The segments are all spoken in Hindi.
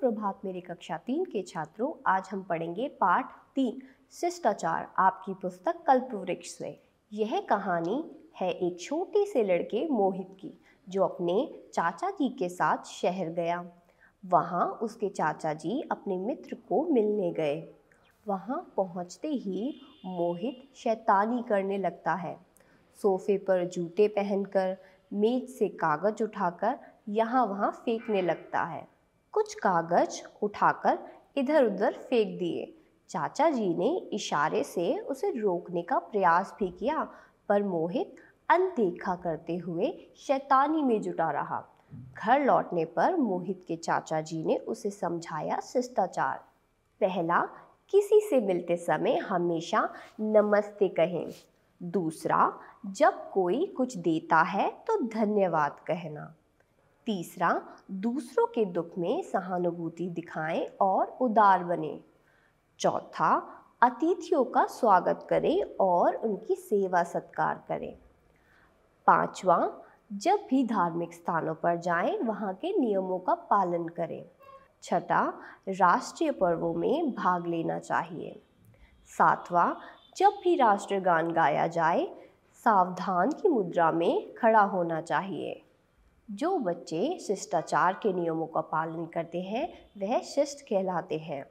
सुप्रभात मेरे कक्षा तीन के छात्रों आज हम पढ़ेंगे पाठ तीन शिष्टाचार आपकी पुस्तक कल्प वृक्ष से यह कहानी है एक छोटे से लड़के मोहित की जो अपने चाचा जी के साथ शहर गया वहाँ उसके चाचा जी अपने मित्र को मिलने गए वहाँ पहुँचते ही मोहित शैतानी करने लगता है सोफे पर जूते पहनकर मेज से कागज उठाकर यहाँ वहाँ फेंकने लगता है कुछ कागज उठाकर इधर उधर फेंक दिए चाचा जी ने इशारे से उसे रोकने का प्रयास भी किया पर मोहित अनदेखा करते हुए शैतानी में जुटा रहा घर लौटने पर मोहित के चाचा जी ने उसे समझाया शिष्टाचार पहला किसी से मिलते समय हमेशा नमस्ते कहें दूसरा जब कोई कुछ देता है तो धन्यवाद कहना तीसरा दूसरों के दुख में सहानुभूति दिखाएं और उदार बने चौथा अतिथियों का स्वागत करें और उनकी सेवा सत्कार करें पांचवा जब भी धार्मिक स्थानों पर जाएं वहाँ के नियमों का पालन करें छठा राष्ट्रीय पर्वों में भाग लेना चाहिए सातवां जब भी राष्ट्रगान गाया जाए सावधान की मुद्रा में खड़ा होना चाहिए जो बच्चे शिष्टाचार के नियमों का पालन करते हैं वह शिष्ट कहलाते हैं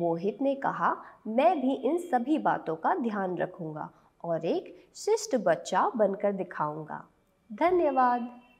मोहित ने कहा मैं भी इन सभी बातों का ध्यान रखूंगा और एक शिष्ट बच्चा बनकर दिखाऊंगा धन्यवाद